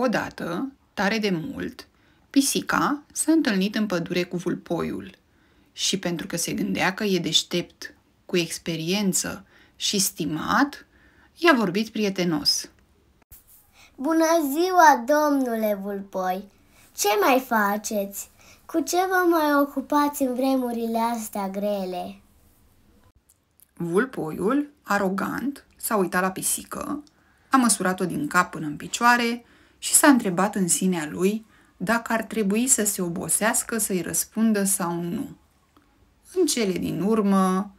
Odată, tare de mult, pisica s-a întâlnit în pădure cu vulpoiul și pentru că se gândea că e deștept, cu experiență și stimat, i-a vorbit prietenos. Bună ziua, domnule vulpoi! Ce mai faceți? Cu ce vă mai ocupați în vremurile astea grele? Vulpoiul, arogant, s-a uitat la pisică, a măsurat-o din cap până în picioare și s-a întrebat în sinea lui dacă ar trebui să se obosească să-i răspundă sau nu. În cele din urmă,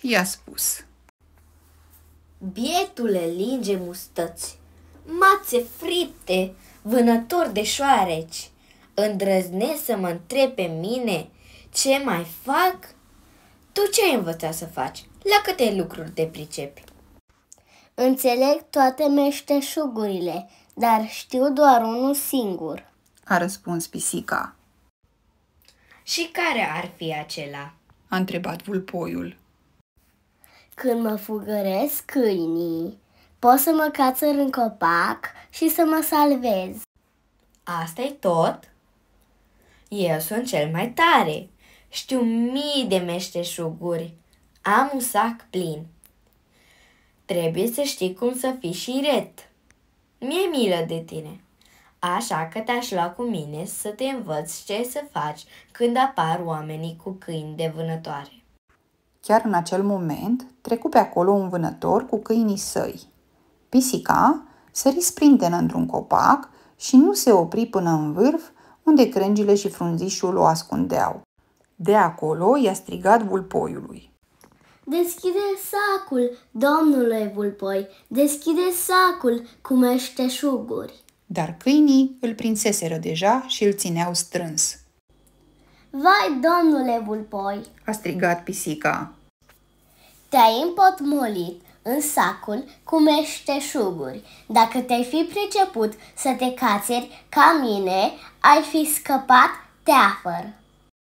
i-a spus. Bietule linge mustăți, mațe fripte, vânător de șoareci, îndrăzne să mă întrebe pe mine ce mai fac? Tu ce ai învățat să faci? La câte lucruri te pricepi? Înțeleg toate meșteșugurile, dar știu doar unul singur, a răspuns pisica. Și care ar fi acela? a întrebat vulpoiul. Când mă fugăresc câinii, pot să mă cațăr în copac și să mă salvez. asta e tot? Eu sunt cel mai tare. Știu mii de meșteșuguri. Am un sac plin. Trebuie să știi cum să fii și ret. Mi-e milă de tine. Așa că te-aș lua cu mine să te învăț ce să faci când apar oamenii cu câini de vânătoare. Chiar în acel moment, trecu pe acolo un vânător cu câinii săi. Pisica se risprintenă într-un copac și nu se opri până în vârf, unde crengile și frunzișul o ascundeau. De acolo i-a strigat vulpoiului. Deschide sacul, domnule vulpoi, deschide sacul cu meșteșuguri. Dar câinii îl prinseseră deja și îl țineau strâns. Vai, domnule vulpoi, a strigat pisica. Te-ai împotmolit în sacul cu meșteșuguri. Dacă te-ai fi priceput să te cațeri ca mine, ai fi scăpat teafăr.